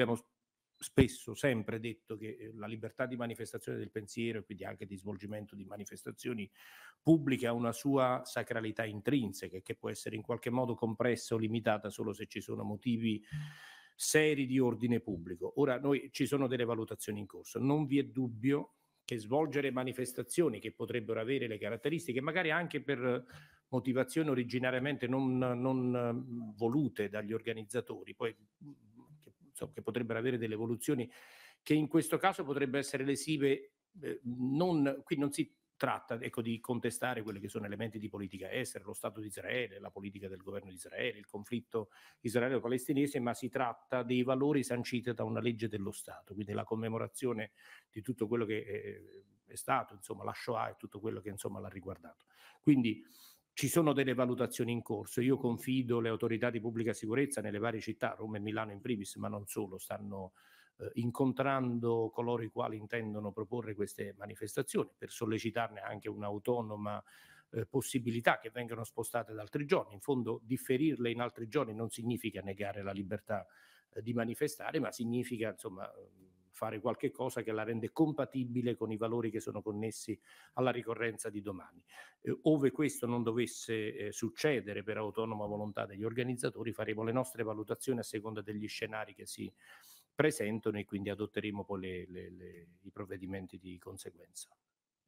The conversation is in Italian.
Abbiamo spesso, sempre detto che ehm, la libertà di manifestazione del pensiero e quindi anche di svolgimento di manifestazioni pubbliche ha una sua sacralità intrinseca che può essere in qualche modo compressa o limitata solo se ci sono motivi seri di ordine pubblico. Ora noi ci sono delle valutazioni in corso, non vi è dubbio che svolgere manifestazioni che potrebbero avere le caratteristiche, magari anche per motivazioni originariamente non, non volute dagli organizzatori, poi insomma, che potrebbero avere delle evoluzioni che in questo caso potrebbero essere lesive. Eh, non, qui non si tratta ecco, di contestare quelli che sono elementi di politica estera, lo Stato di Israele, la politica del governo di Israele, il conflitto israelo-palestinese, ma si tratta dei valori sanciti da una legge dello Stato, quindi la commemorazione di tutto quello che è, eh, è stato, insomma, la Shoah e tutto quello che insomma, l'ha riguardato. Quindi ci sono delle valutazioni in corso. Io confido le autorità di pubblica sicurezza nelle varie città, Roma e Milano in primis, ma non solo, stanno eh, incontrando coloro i quali intendono proporre queste manifestazioni per sollecitarne anche un'autonoma eh, possibilità che vengano spostate ad altri giorni. In fondo differirle in altri giorni non significa negare la libertà eh, di manifestare, ma significa insomma fare qualche cosa che la rende compatibile con i valori che sono connessi alla ricorrenza di domani. Eh, ove questo non dovesse eh, succedere per autonoma volontà degli organizzatori, faremo le nostre valutazioni a seconda degli scenari che si presentano e quindi adotteremo poi le, le, le, i provvedimenti di conseguenza.